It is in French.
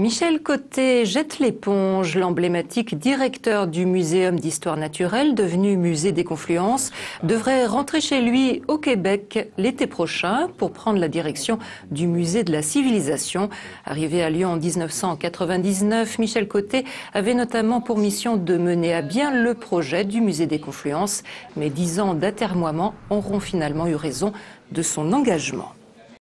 Michel Côté jette l'éponge. L'emblématique directeur du Muséum d'histoire naturelle, devenu Musée des Confluences, devrait rentrer chez lui au Québec l'été prochain pour prendre la direction du Musée de la Civilisation. Arrivé à Lyon en 1999, Michel Côté avait notamment pour mission de mener à bien le projet du Musée des Confluences. Mais dix ans d'atermoiement auront finalement eu raison de son engagement.